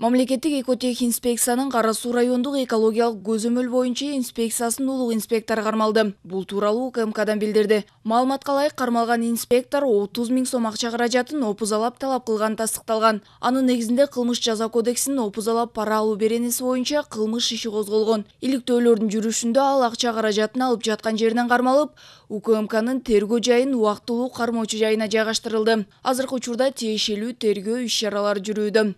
мамлекеттик экотехспекциянын кара суу райондук экологиялык көзөмөл боюнча инспекциясынын улук инспектору кармалды бул тууралуу укмкдан билдирди маалыматка ылайык кармалган инспектор отуз миң сом акча каражатын опузалап талап кылганы тастыкталган анын негизинде кылмыш жаза кодексинин опузалап пара алуу беренеси боюнча кылмыш иши козголгон иликтөөлөрдүн жүрүшүндө ал акча каражатын алып жаткан жеринен кармалып укмкнын тергөө жайын убактылуу кармоочу жайына жайгаштырылды азыркы учурда тиешелүү тергөө иш чаралары жүрүүдө